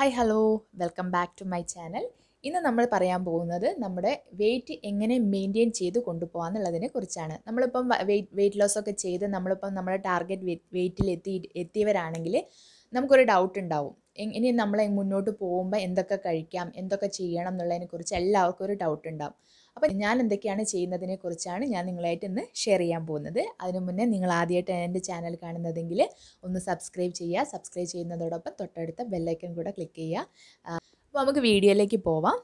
hi hello welcome back to my channel ഇന്ന് നമ്മൾ പറയാൻ പോകുന്നത് നമ്മുടെ വെയിറ്റ് എങ്ങനെ മെയിൻറ്റെയിൻ ചെയ്ത് കൊണ്ടുപോകാമെന്നുള്ളതിനെ കുറിച്ചാണ് നമ്മളിപ്പം വെയിറ്റ് വെയിറ്റ് ലോസ് ഒക്കെ ചെയ്ത് നമ്മളിപ്പം നമ്മുടെ ടാർഗറ്റ് വെയിറ്റിൽ എത്തി എത്തിയവരാണെങ്കിൽ നമുക്കൊരു ഡൗട്ട് ഉണ്ടാവും ഇനി നമ്മൾ മുന്നോട്ട് പോകുമ്പോൾ എന്തൊക്കെ കഴിക്കാം എന്തൊക്കെ ചെയ്യണം എന്നുള്ളതിനെക്കുറിച്ച് എല്ലാവർക്കും ഒരു ഡൗട്ട് ഉണ്ടാവും അപ്പോൾ ഞാൻ എന്തൊക്കെയാണ് ചെയ്യുന്നതിനെ കുറിച്ചാണ് ഞാൻ നിങ്ങളായിട്ട് ഇന്ന് ഷെയർ ചെയ്യാൻ പോകുന്നത് അതിനു മുന്നേ നിങ്ങൾ ആദ്യമായിട്ട് എൻ്റെ ചാനൽ കാണുന്നതെങ്കിൽ ഒന്ന് സബ്സ്ക്രൈബ് ചെയ്യുക സബ്സ്ക്രൈബ് ചെയ്യുന്നതോടൊപ്പം തൊട്ടടുത്ത ബെല്ലൈക്കൺ കൂടെ ക്ലിക്ക് ചെയ്യുക അപ്പോൾ നമുക്ക് വീഡിയോയിലേക്ക് പോവാം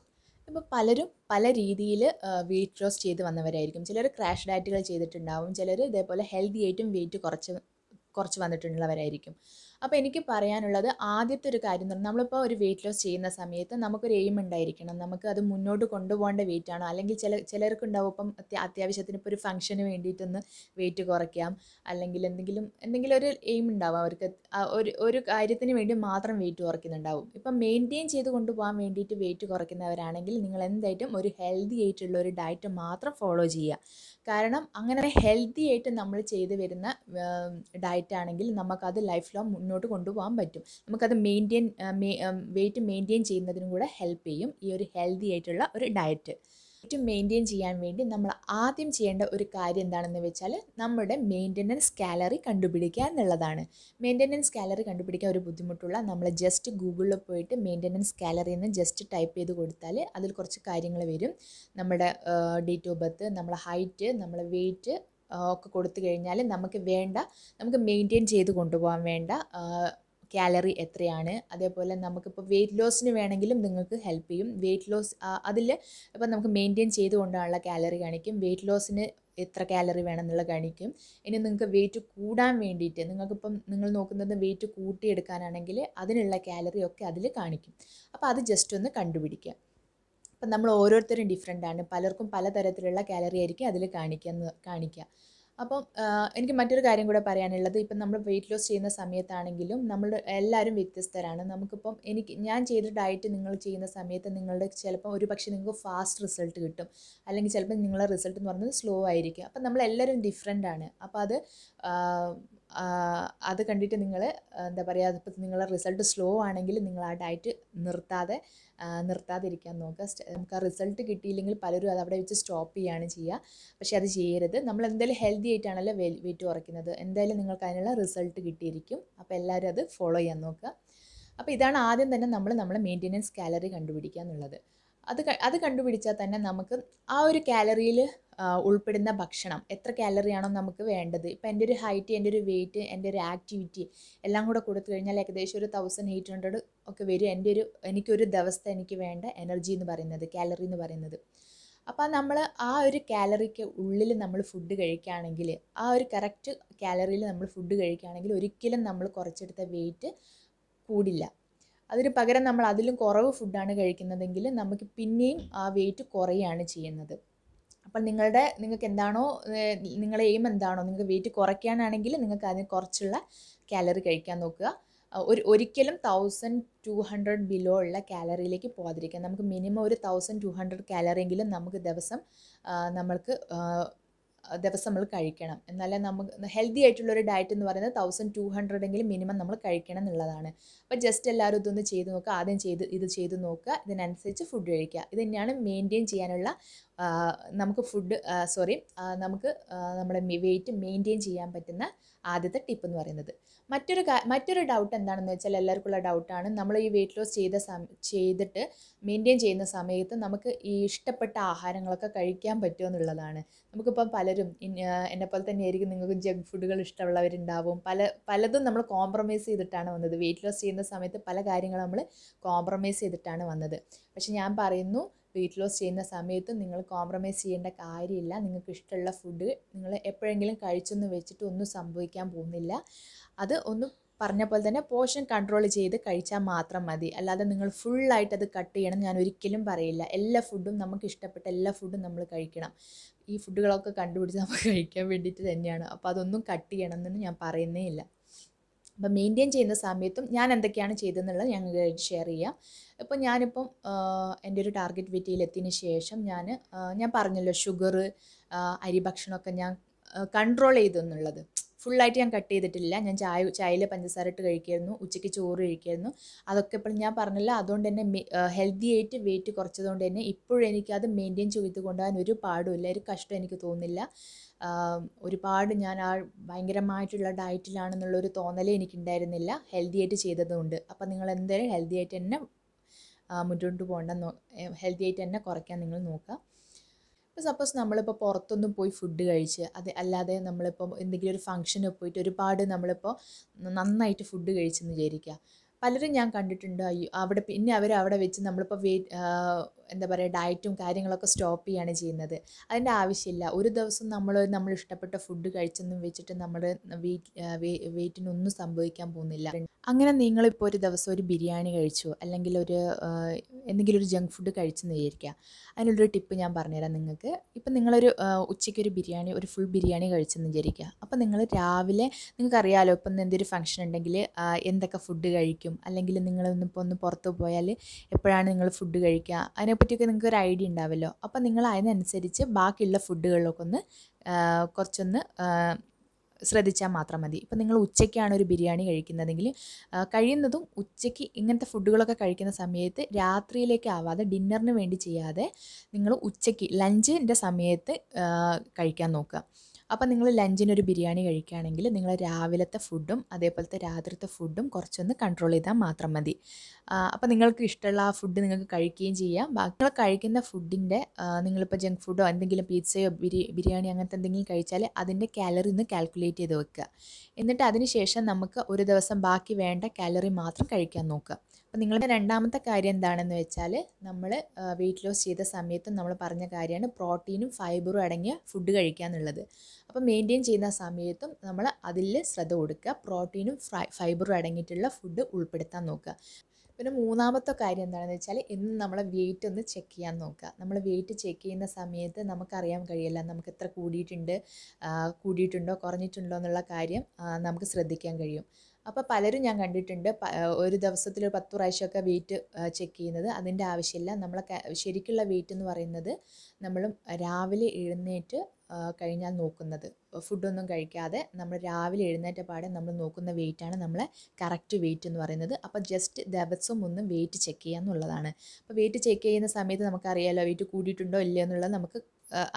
ഇപ്പോൾ പലരും പല രീതിയിൽ വെയിറ്റ് ലോസ് ചെയ്ത് വന്നവരായിരിക്കും ചിലർ ക്രാഷ് ഡയറ്റുകൾ ചെയ്തിട്ടുണ്ടാവും ചിലർ ഇതേപോലെ ഹെൽത്തി ആയിട്ടും വെയിറ്റ് കുറച്ച് കുറച്ച് വന്നിട്ടുള്ളവരായിരിക്കും അപ്പോൾ എനിക്ക് പറയാനുള്ളത് ആദ്യത്തെ ഒരു കാര്യം എന്ന് പറഞ്ഞാൽ നമ്മളിപ്പോൾ ഒരു വെയിറ്റ് ലോസ് ചെയ്യുന്ന സമയത്ത് നമുക്കൊരു എയിം ഉണ്ടായിരിക്കണം നമുക്ക് അത് മുന്നോട്ട് കൊണ്ടുപോകേണ്ട വെയിറ്റ് ആണോ അല്ലെങ്കിൽ ചില ചിലർക്കുണ്ടാവും ഇപ്പം അത്യാവശ്യത്തിന് ഇപ്പോൾ ഒരു ഫംഗ്ഷന് വേണ്ടിയിട്ടൊന്ന് വെയിറ്റ് കുറയ്ക്കാം അല്ലെങ്കിൽ എന്തെങ്കിലും എന്തെങ്കിലും ഒരു എയിം ഉണ്ടാവും അവർക്ക് ഒരു ഒരു കാര്യത്തിന് വേണ്ടി മാത്രം വെയിറ്റ് കുറയ്ക്കുന്നുണ്ടാവും ഇപ്പം മെയിൻറ്റെയിൻ ചെയ്ത് കൊണ്ടുപോകാൻ വേണ്ടിയിട്ട് വെയിറ്റ് കുറയ്ക്കുന്നവരാണെങ്കിൽ നിങ്ങൾ എന്തായിട്ടും ഒരു ഹെൽത്തി ആയിട്ടുള്ള ഒരു ഡയറ്റ് മാത്രം ഫോളോ ചെയ്യുക കാരണം അങ്ങനെ ഹെൽത്തി ആയിട്ട് നമ്മൾ ചെയ്തു വരുന്ന ഡയറ്റ് ആണെങ്കിൽ നമുക്കത് ലൈഫ് ലോങ് മുന്നോട്ട് കൊണ്ടുപോകാൻ പറ്റും നമുക്കത് മെയിൻറ്റെയിൻ വെയിറ്റ് മെയിൻറ്റെയിൻ ചെയ്യുന്നതിനും കൂടെ ഹെൽപ്പ് ചെയ്യും ഈ ഒരു ഹെൽത്തി ആയിട്ടുള്ള ഒരു ഡയറ്റ് വെയിറ്റ് മെയിൻറ്റെയിൻ ചെയ്യാൻ വേണ്ടി നമ്മൾ ആദ്യം ചെയ്യേണ്ട ഒരു കാര്യം എന്താണെന്ന് വെച്ചാൽ നമ്മുടെ മെയിൻ്റനൻസ് കാലറി കണ്ടുപിടിക്കുക എന്നുള്ളതാണ് മെയിൻ്റനൻസ് കാലറി കണ്ടുപിടിക്കാൻ ഒരു ബുദ്ധിമുട്ടുള്ള നമ്മൾ ജസ്റ്റ് ഗൂഗിളിൽ പോയിട്ട് മെയിൻ്റനൻസ് കാലറി എന്ന് ജസ്റ്റ് ടൈപ്പ് ചെയ്ത് കൊടുത്താൽ അതിൽ കുറച്ച് കാര്യങ്ങൾ വരും നമ്മുടെ ഡേറ്റ് ഓഫ് ബർത്ത് നമ്മുടെ ഹൈറ്റ് നമ്മുടെ വെയിറ്റ് ഒക്കെ കൊടുത്തു കഴിഞ്ഞാൽ നമുക്ക് വേണ്ട നമുക്ക് മെയിൻറ്റെയിൻ ചെയ്ത് കൊണ്ടുപോകാൻ വേണ്ട കാലറി എത്രയാണ് അതേപോലെ നമുക്കിപ്പോൾ വെയിറ്റ് ലോസിന് വേണമെങ്കിലും നിങ്ങൾക്ക് ഹെൽപ്പ് ചെയ്യും വെയിറ്റ് ലോസ് അതിൽ ഇപ്പം നമുക്ക് മെയിൻറ്റെയിൻ കൊണ്ടുപോകാനുള്ള കാലറി കാണിക്കും വെയിറ്റ് ലോസിന് എത്ര കാലറി വേണമെന്നുള്ളത് കാണിക്കും ഇനി നിങ്ങൾക്ക് വെയിറ്റ് കൂടാൻ വേണ്ടിയിട്ട് നിങ്ങൾക്കിപ്പം നിങ്ങൾ നോക്കുന്നത് വെയിറ്റ് കൂട്ടിയെടുക്കാനാണെങ്കിൽ അതിനുള്ള കാലറി ഒക്കെ അതിൽ കാണിക്കും അപ്പോൾ അത് ജസ്റ്റ് ഒന്ന് കണ്ടുപിടിക്കുക അപ്പം നമ്മൾ ഓരോരുത്തരും ഡിഫറെൻ്റ് ആണ് പലർക്കും പലതരത്തിലുള്ള കാലറി ആയിരിക്കും അതിൽ കാണിക്കുന്ന കാണിക്കുക അപ്പം എനിക്ക് മറ്റൊരു കാര്യം കൂടെ പറയാനുള്ളത് ഇപ്പം നമ്മൾ വെയിറ്റ് ലോസ് ചെയ്യുന്ന സമയത്താണെങ്കിലും നമ്മൾ എല്ലാവരും വ്യത്യസ്തരാണ് നമുക്കിപ്പം എനിക്ക് ഞാൻ ചെയ്ത ഡയറ്റ് നിങ്ങൾ ചെയ്യുന്ന സമയത്ത് നിങ്ങളുടെ ചിലപ്പോൾ ഒരു പക്ഷേ നിങ്ങൾക്ക് ഫാസ്റ്റ് റിസൾട്ട് കിട്ടും അല്ലെങ്കിൽ ചിലപ്പോൾ നിങ്ങളുടെ റിസൾട്ട് എന്ന് പറയുന്നത് സ്ലോ ആയിരിക്കും അപ്പം നമ്മളെല്ലാവരും ഡിഫറെൻ്റ് ആണ് അപ്പോൾ അത് അത് കണ്ടിട്ട് നിങ്ങൾ എന്താ പറയുക അതിപ്പോൾ നിങ്ങളുടെ റിസൾട്ട് സ്ലോ ആണെങ്കിൽ നിങ്ങൾ ആ ഡയറ്റ് നിർത്താതെ നിർത്താതിരിക്കാൻ നോക്കുക നമുക്ക് ആ റിസൾട്ട് കിട്ടിയില്ലെങ്കിൽ പലരും അത് അവിടെ വെച്ച് സ്റ്റോപ്പ് ചെയ്യുകയാണ് ചെയ്യുക പക്ഷേ അത് ചെയ്യരുത് നമ്മൾ എന്തായാലും ഹെൽത്തി ആയിട്ടാണല്ലോ വെയിറ്റ് കുറയ്ക്കുന്നത് എന്തായാലും നിങ്ങൾക്ക് അതിനുള്ള റിസൾട്ട് കിട്ടിയിരിക്കും അപ്പോൾ എല്ലാവരും അത് ഫോളോ ചെയ്യാൻ നോക്കുക അപ്പോൾ ഇതാണ് ആദ്യം തന്നെ നമ്മൾ നമ്മുടെ മെയിൻ്റെനൻസ് കാലറി കണ്ടുപിടിക്കുക എന്നുള്ളത് അത് അത് കണ്ടുപിടിച്ചാൽ തന്നെ നമുക്ക് ആ ഒരു കാലറിയിൽ ഉൾപ്പെടുന്ന ഭക്ഷണം എത്ര കാലറിയാണോ നമുക്ക് വേണ്ടത് ഇപ്പം എൻ്റെ ഒരു ഹൈറ്റ് എൻ്റെ ഒരു വെയിറ്റ് എൻ്റെ ഒരു ആക്ടിവിറ്റി എല്ലാം കൂടെ കൊടുത്തു കഴിഞ്ഞാൽ ഏകദേശം ഒരു തൗസൻഡ് എയ്റ്റ് ഹൺഡ്രഡ് ഒക്കെ വരും എൻ്റെ ഒരു എനിക്കൊരു ദിവസത്തെ എനിക്ക് വേണ്ട എനർജി എന്ന് പറയുന്നത് കാലറി എന്ന് പറയുന്നത് അപ്പോൾ നമ്മൾ ആ ഒരു കാലറിക്ക് ഉള്ളിൽ നമ്മൾ ഫുഡ് കഴിക്കുകയാണെങ്കിൽ ആ ഒരു കറക്റ്റ് കാലറിയിൽ നമ്മൾ ഫുഡ് കഴിക്കുകയാണെങ്കിൽ ഒരിക്കലും നമ്മൾ കുറച്ചെടുത്ത വെയിറ്റ് കൂടില്ല അതിന് പകരം നമ്മൾ അതിലും കുറവ് ഫുഡാണ് കഴിക്കുന്നതെങ്കിൽ നമുക്ക് പിന്നെയും ആ വെയിറ്റ് കുറയുകയാണ് ചെയ്യുന്നത് അപ്പോൾ നിങ്ങളുടെ നിങ്ങൾക്ക് എന്താണോ നിങ്ങളുടെ എയിം എന്താണോ നിങ്ങൾക്ക് വെയിറ്റ് കുറയ്ക്കാനാണെങ്കിൽ നിങ്ങൾക്ക് അതിന് കുറച്ചുള്ള കാലറി കഴിക്കാൻ നോക്കുക ഒരു ഒരിക്കലും തൗസൻഡ് ടു ഹൺഡ്രഡ് ബിലോ ഉള്ള കാലറിയിലേക്ക് പോകാതിരിക്കാം നമുക്ക് മിനിമം ഒരു തൗസൻഡ് ടു ഹൺഡ്രഡ് കാലറിയെങ്കിലും നമുക്ക് ദിവസം നമ്മൾക്ക് ദിവസം നമ്മൾ കഴിക്കണം എന്നാലേ നമുക്ക് ഹെൽത്തി ആയിട്ടുള്ളൊരു ഡയറ്റ് എന്ന് പറയുന്നത് തൗസൻഡ് ടു ഹൺഡ്രഡെങ്കിലും മിനിമം നമ്മൾ കഴിക്കണം എന്നുള്ളതാണ് അപ്പോൾ ജസ്റ്റ് എല്ലാവരും ഇതൊന്ന് ചെയ്ത് നോക്കുക ആദ്യം ചെയ്ത് ഇത് ചെയ്ത് നോക്കുക ഇതിനനുസരിച്ച് ഫുഡ് കഴിക്കുക ഇത് തന്നെയാണ് മെയിൻറ്റെയിൻ ചെയ്യാനുള്ള നമുക്ക് ഫുഡ് സോറി നമുക്ക് നമ്മുടെ വെയിറ്റ് മെയിൻറ്റെയിൻ ചെയ്യാൻ പറ്റുന്ന ആദ്യത്തെ ടിപ്പ് എന്ന് പറയുന്നത് മറ്റൊരു മറ്റൊരു ഡൗട്ട് എന്താണെന്ന് വെച്ചാൽ എല്ലാവർക്കുള്ള ഡൗട്ടാണ് നമ്മൾ ഈ വെയിറ്റ് ലോസ് ചെയ്ത ചെയ്തിട്ട് മെയിൻറ്റെയിൻ ചെയ്യുന്ന സമയത്ത് നമുക്ക് ഈ ഇഷ്ടപ്പെട്ട ആഹാരങ്ങളൊക്കെ കഴിക്കാൻ പറ്റുമോ എന്നുള്ളതാണ് നമുക്കിപ്പം പലരും എന്നെപ്പോലെ തന്നെ ആയിരിക്കും നിങ്ങൾക്ക് ജങ്ക് ഫുഡുകൾ ഇഷ്ടമുള്ളവരുണ്ടാവും പല പലതും നമ്മൾ കോംപ്രമൈസ് ചെയ്തിട്ടാണ് വന്നത് വെയിറ്റ് ലോസ് ചെയ്യുന്ന സമയത്ത് പല കാര്യങ്ങളും നമ്മൾ കോംപ്രമൈസ് ചെയ്തിട്ടാണ് വന്നത് പക്ഷെ ഞാൻ പറയുന്നു വെയിറ്റ് ലോസ് ചെയ്യുന്ന സമയത്ത് നിങ്ങൾ കോംപ്രമൈസ് ചെയ്യേണ്ട കാര്യമില്ല നിങ്ങൾക്ക് ഇഷ്ടമുള്ള ഫുഡ് നിങ്ങൾ എപ്പോഴെങ്കിലും കഴിച്ചെന്ന് വെച്ചിട്ട് ഒന്നും സംഭവിക്കാൻ പോകുന്നില്ല അത് ഒന്ന് പറഞ്ഞ പോലെ തന്നെ പോഷൻ കൺട്രോൾ ചെയ്ത് കഴിച്ചാൽ മാത്രം മതി അല്ലാതെ നിങ്ങൾ ഫുള്ളായിട്ട് അത് കട്ട് ചെയ്യണം ഞാൻ ഒരിക്കലും പറയില്ല എല്ലാ ഫുഡും നമുക്ക് ഇഷ്ടപ്പെട്ട എല്ലാ ഫുഡും നമ്മൾ കഴിക്കണം ഈ ഫുഡുകളൊക്കെ കണ്ടുപിടിച്ച് നമുക്ക് കഴിക്കാൻ വേണ്ടിയിട്ട് തന്നെയാണ് അപ്പോൾ അതൊന്നും കട്ട് ചെയ്യണം എന്നൊന്നും ഞാൻ പറയുന്നേ ഇല്ല അപ്പം മെയിൻറ്റെയിൻ ചെയ്യുന്ന സമയത്തും ഞാൻ എന്തൊക്കെയാണ് ചെയ്തതെന്നുള്ളത് ഞാൻ ഷെയർ ചെയ്യാം ഇപ്പം ഞാനിപ്പം എൻ്റെ ഒരു ടാർഗറ്റ് വെറ്റിയിലെത്തിയതിന് ശേഷം ഞാൻ ഞാൻ പറഞ്ഞല്ലോ ഷുഗർ അരി ഭക്ഷണമൊക്കെ ഞാൻ കൺട്രോൾ ചെയ്തു എന്നുള്ളത് ഫുള്ളായിട്ട് ഞാൻ കട്ട് ചെയ്തിട്ടില്ല ഞാൻ ചായ ചായയിൽ പഞ്ചസാര ഇട്ട് കഴിക്കായിരുന്നു ഉച്ചയ്ക്ക് ചോറ് കഴിക്കായിരുന്നു അതൊക്കെ ഇപ്പോൾ ഞാൻ പറഞ്ഞില്ല അതുകൊണ്ട് തന്നെ ഹെൽത്തി ആയിട്ട് വെയിറ്റ് കുറച്ചതുകൊണ്ട് തന്നെ ഇപ്പോഴും എനിക്കത് മെയിൻറ്റെയിൻ ചെയ്ത് കൊണ്ടുപോകാൻ ഒരു പാടുമില്ല ഒരു കഷ്ടം എനിക്ക് തോന്നുന്നില്ല ഒരുപാട് ഞാൻ ആ ഭയങ്കരമായിട്ടുള്ള ഡയറ്റിലാണെന്നുള്ളൊരു തോന്നലേ എനിക്കുണ്ടായിരുന്നില്ല ഹെൽത്തി ആയിട്ട് ചെയ്തതുകൊണ്ട് അപ്പോൾ നിങ്ങൾ എന്തായാലും ഹെൽത്തി ആയിട്ട് തന്നെ മുന്നോട്ട് പോകേണ്ട ഹെൽത്തി ആയിട്ട് തന്നെ കുറയ്ക്കാൻ നിങ്ങൾ നോക്കുക ഇപ്പോൾ സപ്പോസ് നമ്മളിപ്പോൾ പുറത്തൊന്നും പോയി ഫുഡ് കഴിച്ച് അത് അല്ലാതെ നമ്മളിപ്പോൾ എന്തെങ്കിലും ഒരു ഫംഗ്ഷന് പോയിട്ട് ഒരുപാട് നമ്മളിപ്പോൾ നന്നായിട്ട് ഫുഡ് കഴിച്ചെന്ന് വിചാരിക്കുക പലരും ഞാൻ കണ്ടിട്ടുണ്ട് അവിടെ പിന്നെ അവർ അവിടെ വെച്ച് നമ്മളിപ്പോൾ വെയിറ്റ് എന്താ പറയുക ഡയറ്റും കാര്യങ്ങളൊക്കെ സ്റ്റോപ്പ് ചെയ്യാണ് ചെയ്യുന്നത് അതിൻ്റെ ആവശ്യമില്ല ഒരു ദിവസം നമ്മൾ നമ്മൾ ഇഷ്ടപ്പെട്ട ഫുഡ് കഴിച്ചെന്നും വെച്ചിട്ട് നമ്മൾ വെയിറ്റ് വെയിറ്റിനൊന്നും സംഭവിക്കാൻ പോകുന്നില്ല അങ്ങനെ നിങ്ങളിപ്പോൾ ഒരു ദിവസം ഒരു ബിരിയാണി കഴിച്ചു അല്ലെങ്കിൽ ഒരു എന്തെങ്കിലും ഒരു ജങ്ക് ഫുഡ് കഴിച്ചെന്ന് വിചാരിക്കുക അതിനുള്ളൊരു ടിപ്പ് ഞാൻ പറഞ്ഞുതരാം നിങ്ങൾക്ക് ഇപ്പം നിങ്ങളൊരു ഉച്ചയ്ക്ക് ഒരു ബിരിയാണി ഒരു ഫുൾ ബിരിയാണി കഴിച്ചെന്ന് വിചാരിക്കുക അപ്പോൾ നിങ്ങൾ രാവിലെ നിങ്ങൾക്കറിയാമല്ലോ ഇപ്പം എന്തൊരു ഫംഗ്ഷൻ ഉണ്ടെങ്കിൽ എന്തൊക്കെ ഫുഡ് കഴിക്കും കഴിക്കും അല്ലെങ്കിൽ നിങ്ങളൊന്നിപ്പോൾ ഒന്ന് പുറത്ത് പോയാൽ എപ്പോഴാണ് നിങ്ങൾ ഫുഡ് കഴിക്കുക അതിനെപ്പറ്റിയൊക്കെ നിങ്ങൾക്ക് ഒരു ഐഡിയ ഉണ്ടാവുമല്ലോ അപ്പോൾ നിങ്ങൾ അതിനനുസരിച്ച് ബാക്കിയുള്ള ഫുഡുകളിലൊക്കെ ഒന്ന് കുറച്ചൊന്ന് ശ്രദ്ധിച്ചാൽ മാത്രം മതി ഇപ്പം നിങ്ങൾ ഉച്ചയ്ക്കാണ് ഒരു ബിരിയാണി കഴിക്കുന്നതെങ്കിൽ കഴിയുന്നതും ഉച്ചയ്ക്ക് ഇങ്ങനത്തെ ഫുഡുകളൊക്കെ കഴിക്കുന്ന സമയത്ത് രാത്രിയിലേക്ക് ആവാതെ ഡിന്നറിന് വേണ്ടി ചെയ്യാതെ നിങ്ങൾ ഉച്ചയ്ക്ക് ലഞ്ചിൻ്റെ സമയത്ത് കഴിക്കാൻ നോക്കുക അപ്പോൾ നിങ്ങൾ ലഞ്ചിന് ഒരു ബിരിയാണി കഴിക്കുകയാണെങ്കിൽ നിങ്ങൾ രാവിലത്തെ ഫുഡും അതേപോലത്തെ രാത്രിത്തെ ഫുഡും കുറച്ചൊന്ന് കൺട്രോൾ ചെയ്താൽ മാത്രം മതി അപ്പോൾ നിങ്ങൾക്ക് ഇഷ്ടമുള്ള ആ ഫുഡ് നിങ്ങൾക്ക് കഴിക്കുകയും ചെയ്യാം ബാക്കി നിങ്ങൾ കഴിക്കുന്ന ഫുഡിൻ്റെ നിങ്ങളിപ്പോൾ ജങ്ക് ഫുഡോ എന്തെങ്കിലും പിസ്സയോ ബിരിയാണി അങ്ങനത്തെ എന്തെങ്കിലും കഴിച്ചാൽ അതിൻ്റെ കാലറി ഒന്ന് കാൽക്കുലേറ്റ് ചെയ്ത് വെക്കുക എന്നിട്ട് ശേഷം നമുക്ക് ഒരു ദിവസം ബാക്കി വേണ്ട കാലറി മാത്രം കഴിക്കാൻ നോക്കുക അപ്പോൾ നിങ്ങളുടെ രണ്ടാമത്തെ കാര്യം എന്താണെന്ന് വെച്ചാൽ നമ്മൾ വെയിറ്റ് ലോസ് ചെയ്ത സമയത്തും നമ്മൾ പറഞ്ഞ കാര്യമാണ് പ്രോട്ടീനും ഫൈബറും അടങ്ങിയ ഫുഡ് കഴിക്കുക എന്നുള്ളത് അപ്പോൾ മെയിൻറ്റെയിൻ ചെയ്യുന്ന സമയത്തും നമ്മൾ അതിൽ ശ്രദ്ധ കൊടുക്കുക പ്രോട്ടീനും ഫൈബറും അടങ്ങിയിട്ടുള്ള ഫുഡ് ഉൾപ്പെടുത്താൻ നോക്കുക പിന്നെ മൂന്നാമത്തെ കാര്യം എന്താണെന്ന് വെച്ചാൽ എന്നും നമ്മളെ വെയിറ്റ് ഒന്ന് ചെക്ക് ചെയ്യാൻ നോക്കുക നമ്മൾ വെയിറ്റ് ചെക്ക് ചെയ്യുന്ന സമയത്ത് നമുക്കറിയാൻ കഴിയില്ല നമുക്ക് എത്ര കൂടിയിട്ടുണ്ട് കൂടിയിട്ടുണ്ടോ കുറഞ്ഞിട്ടുണ്ടോ എന്നുള്ള കാര്യം നമുക്ക് ശ്രദ്ധിക്കാൻ കഴിയും അപ്പോൾ പലരും ഞാൻ കണ്ടിട്ടുണ്ട് ഒരു ദിവസത്തിൽ ഒരു പത്ത് പ്രാവശ്യമൊക്കെ വെയിറ്റ് ചെക്ക് ചെയ്യുന്നത് അതിൻ്റെ ആവശ്യമില്ല നമ്മളെ ശരിക്കുള്ള വെയിറ്റ് എന്ന് പറയുന്നത് നമ്മൾ രാവിലെ എഴുന്നേറ്റ് കഴിഞ്ഞാൽ നോക്കുന്നത് ഫുഡൊന്നും കഴിക്കാതെ നമ്മൾ രാവിലെ എഴുന്നേറ്റ പാടെ നമ്മൾ നോക്കുന്ന വെയിറ്റാണ് നമ്മളെ കറക്റ്റ് വെയിറ്റ് എന്ന് പറയുന്നത് അപ്പോൾ ജസ്റ്റ് ദിവസം ഒന്നും വെയിറ്റ് ചെക്ക് ചെയ്യുക എന്നുള്ളതാണ് അപ്പോൾ വെയിറ്റ് ചെക്ക് ചെയ്യുന്ന സമയത്ത് നമുക്കറിയാലോ വെയിറ്റ് കൂടിയിട്ടുണ്ടോ ഇല്ലയോ എന്നുള്ളത് നമുക്ക്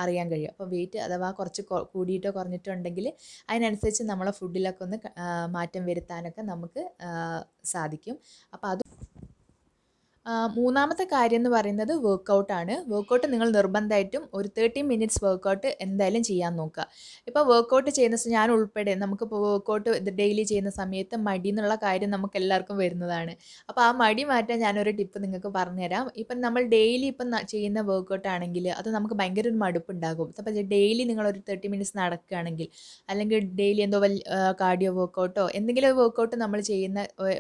അറിയാൻ കഴിയും അപ്പോൾ വെയിറ്റ് അഥവാ കുറച്ച് കൂടിയിട്ടോ കുറഞ്ഞിട്ടുണ്ടെങ്കിൽ അതിനനുസരിച്ച് നമ്മളെ ഫുഡിലൊക്കെ ഒന്ന് മാറ്റം വരുത്താനൊക്കെ നമുക്ക് സാധിക്കും അപ്പോൾ അത് മൂന്നാമത്തെ കാര്യം എന്ന് പറയുന്നത് വർക്കൗട്ടാണ് വർക്കൗട്ട് നിങ്ങൾ നിർബന്ധമായിട്ടും ഒരു തേർട്ടി മിനിറ്റ്സ് വർക്കൗട്ട് എന്തായാലും ചെയ്യാൻ നോക്കുക ഇപ്പോൾ വർക്കൗട്ട് ചെയ്യുന്ന ഞാൻ ഉൾപ്പെടെ നമുക്കിപ്പോൾ വർക്കൗട്ട് ഡെയിലി ചെയ്യുന്ന സമയത്ത് മടി എന്നുള്ള കാര്യം നമുക്ക് എല്ലാവർക്കും വരുന്നതാണ് അപ്പോൾ ആ മടി മാറ്റാൻ ഞാനൊരു ടിപ്പ് നിങ്ങൾക്ക് പറഞ്ഞുതരാം ഇപ്പം നമ്മൾ ഡെയിലി ഇപ്പം ചെയ്യുന്ന വർക്കൗട്ട് ആണെങ്കിൽ അത് നമുക്ക് ഭയങ്കര ഒരു മടുപ്പുണ്ടാകും അപ്പോൾ ഡെയിലി നിങ്ങളൊരു തേർട്ടി മിനിറ്റ്സ് നടക്കുകയാണെങ്കിൽ അല്ലെങ്കിൽ ഡെയിലി എന്തോ കാർഡിയോ വർക്കൗട്ടോ എന്തെങ്കിലും ഒരു വർക്കൗട്ട് നമ്മൾ ചെയ്യുന്ന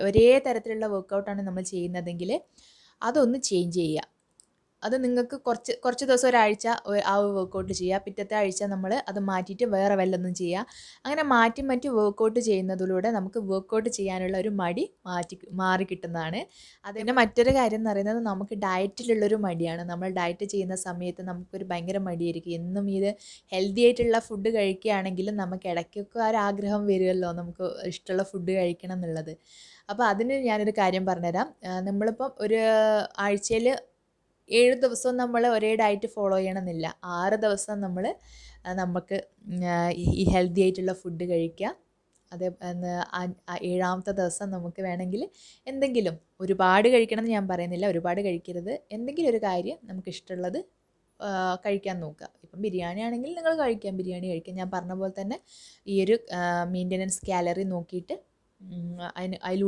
ഒരേ തരത്തിലുള്ള വർക്കൗട്ടാണ് നമ്മൾ ചെയ്യുന്നതെങ്കിൽ അതൊന്ന് ചേഞ്ച് ചെയ്യുക അത് നിങ്ങൾക്ക് കുറച്ച് കുറച്ച് ദിവസം ഒരാഴ്ച ആ വർക്കൗട്ട് ചെയ്യുക പിറ്റത്തെ ആഴ്ച നമ്മൾ അത് മാറ്റിയിട്ട് വേറെ വല്ലതും ചെയ്യുക അങ്ങനെ മാറ്റി മാറ്റി വർക്കൗട്ട് ചെയ്യുന്നതിലൂടെ നമുക്ക് വർക്കൗട്ട് ചെയ്യാനുള്ള ഒരു മടി മാറ്റി മാറി കിട്ടുന്നതാണ് അതിൻ്റെ മറ്റൊരു കാര്യം എന്ന് പറയുന്നത് നമുക്ക് ഡയറ്റിലുള്ളൊരു മടിയാണ് നമ്മൾ ഡയറ്റ് ചെയ്യുന്ന സമയത്ത് നമുക്കൊരു ഭയങ്കര മടിയായിരിക്കും എന്നും ഇത് ഹെൽത്തി ആയിട്ടുള്ള ഫുഡ് കഴിക്കുകയാണെങ്കിലും നമുക്ക് ഇടയ്ക്കൊക്കെ ഒരു ആഗ്രഹം വരുമല്ലോ നമുക്ക് ഇഷ്ടമുള്ള ഫുഡ് കഴിക്കണം എന്നുള്ളത് അപ്പോൾ അതിന് ഞാനൊരു കാര്യം പറഞ്ഞുതരാം നമ്മളിപ്പം ഒരു ആഴ്ചയിൽ ഏഴ് ദിവസവും നമ്മൾ ഒരേ ഡയറ്റ് ഫോളോ ചെയ്യണമെന്നില്ല ആറ് ദിവസം നമ്മൾ നമുക്ക് ഈ ഹെൽത്തി ആയിട്ടുള്ള ഫുഡ് കഴിക്കുക അതേ ഏഴാമത്തെ ദിവസം നമുക്ക് വേണമെങ്കിൽ എന്തെങ്കിലും ഒരുപാട് കഴിക്കണം എന്ന് ഞാൻ പറയുന്നില്ല ഒരുപാട് കഴിക്കരുത് എന്തെങ്കിലും ഒരു കാര്യം നമുക്ക് ഇഷ്ടമുള്ളത് കഴിക്കാൻ നോക്കുക ഇപ്പം ബിരിയാണി ആണെങ്കിൽ നിങ്ങൾ കഴിക്കാം ബിരിയാണി കഴിക്കാം ഞാൻ പറഞ്ഞ പോലെ തന്നെ ഈ ഒരു മെയിൻ്റനൻസ് കാലറി നോക്കിയിട്ട് അതിന് അതിൽ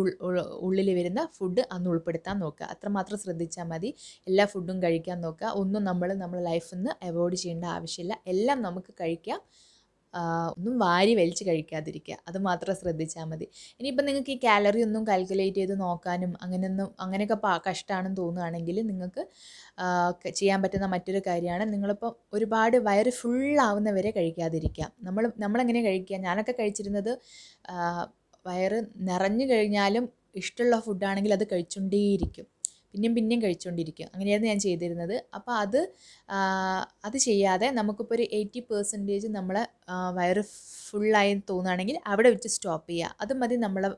ഉള്ളിൽ വരുന്ന ഫുഡ് അന്ന് ഉൾപ്പെടുത്താൻ നോക്കുക അത്രമാത്രം ശ്രദ്ധിച്ചാൽ മതി എല്ലാ ഫുഡും കഴിക്കാൻ നോക്കുക ഒന്നും നമ്മൾ നമ്മുടെ ലൈഫിൽ നിന്ന് അവോയ്ഡ് ചെയ്യേണ്ട ആവശ്യമില്ല എല്ലാം നമുക്ക് കഴിക്കാം ഒന്നും വാരി വലിച്ച് കഴിക്കാതിരിക്കുക അത് മാത്രം ശ്രദ്ധിച്ചാൽ മതി ഇനിയിപ്പോൾ നിങ്ങൾക്ക് ഈ കാലറി ഒന്നും കാൽക്കുലേറ്റ് ചെയ്ത് നോക്കാനും അങ്ങനെയൊന്നും അങ്ങനെയൊക്കെ കഷ്ടമാണെന്ന് തോന്നുകയാണെങ്കിൽ നിങ്ങൾക്ക് ചെയ്യാൻ പറ്റുന്ന മറ്റൊരു കാര്യമാണ് നിങ്ങളിപ്പോൾ ഒരുപാട് വയറ് ഫുള്ളാവുന്നവരെ കഴിക്കാതിരിക്കുക നമ്മൾ നമ്മളെങ്ങനെ കഴിക്കുക ഞാനൊക്കെ കഴിച്ചിരുന്നത് വയറ് നിറഞ്ഞു കഴിഞ്ഞാലും ഇഷ്ടമുള്ള ഫുഡാണെങ്കിൽ അത് കഴിച്ചുകൊണ്ടേയിരിക്കും പിന്നെയും പിന്നെയും കഴിച്ചുകൊണ്ടിരിക്കും അങ്ങനെയായിരുന്നു ഞാൻ ചെയ്തിരുന്നത് അപ്പോൾ അത് അത് ചെയ്യാതെ നമുക്കിപ്പോൾ ഒരു എയ്റ്റി പെർസെൻറ്റേജ് നമ്മളെ വയറ് ഫുള്ളായി തോന്നുകയാണെങ്കിൽ അവിടെ വെച്ച് സ്റ്റോപ്പ് ചെയ്യുക അതും മതി നമ്മളെ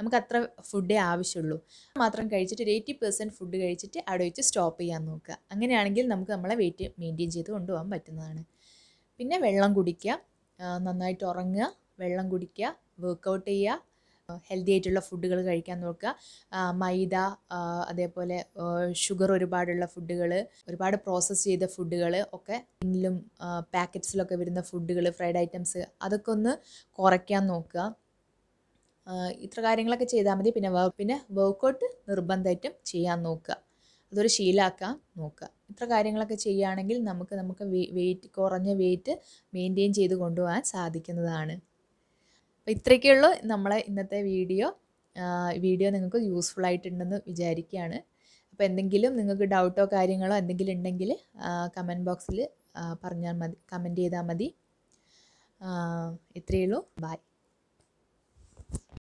നമുക്ക് അത്ര ഫുഡേ ആവശ്യമുള്ളൂ മാത്രം കഴിച്ചിട്ട് ഒരു എയ്റ്റി പെർസെൻറ്റ് ഫുഡ് കഴിച്ചിട്ട് അവിടെ വെച്ച് സ്റ്റോപ്പ് ചെയ്യാൻ നോക്കുക അങ്ങനെയാണെങ്കിൽ നമുക്ക് നമ്മളെ വെയിറ്റ് മെയിൻറ്റെയിൻ ചെയ്ത് കൊണ്ടുപോകാൻ പറ്റുന്നതാണ് പിന്നെ വെള്ളം കുടിക്കുക നന്നായിട്ട് ഉറങ്ങുക വെള്ളം കുടിക്കുക വർക്കൗട്ട് ചെയ്യുക ഹെൽത്തി ആയിട്ടുള്ള ഫുഡുകൾ കഴിക്കാൻ നോക്കുക മൈദ അതേപോലെ ഷുഗർ ഒരുപാടുള്ള ഫുഡുകൾ ഒരുപാട് പ്രോസസ്സ് ചെയ്ത ഫുഡുകൾ ഒക്കെ ഇന്നിലും പാക്കറ്റ്സിലൊക്കെ വരുന്ന ഫുഡുകൾ ഫ്രൈഡ് ഐറ്റംസ് അതൊക്കെ ഒന്ന് കുറയ്ക്കാൻ നോക്കുക ഇത്ര കാര്യങ്ങളൊക്കെ ചെയ്താൽ മതി പിന്നെ പിന്നെ വർക്കൗട്ട് നിർബന്ധമായിട്ടും ചെയ്യാൻ നോക്കുക അതൊരു ശീലാക്കാൻ നോക്കുക ഇത്ര കാര്യങ്ങളൊക്കെ ചെയ്യുകയാണെങ്കിൽ നമുക്ക് നമുക്ക് വെയ്റ്റ് കുറഞ്ഞ വെയിറ്റ് മെയിൻറ്റെയിൻ ചെയ്ത് കൊണ്ടുപോകാൻ സാധിക്കുന്നതാണ് അപ്പോൾ ഉള്ളു നമ്മളെ ഇന്നത്തെ വീഡിയോ വീഡിയോ നിങ്ങൾക്ക് യൂസ്ഫുൾ ആയിട്ടുണ്ടെന്ന് വിചാരിക്കുകയാണ് അപ്പോൾ എന്തെങ്കിലും നിങ്ങൾക്ക് ഡൗട്ടോ കാര്യങ്ങളോ എന്തെങ്കിലും ഉണ്ടെങ്കിൽ കമൻറ്റ് ബോക്സിൽ പറഞ്ഞാൽ മതി കമൻറ്റ് ചെയ്താൽ മതി ഇത്രയേ ഉള്ളൂ ബൈ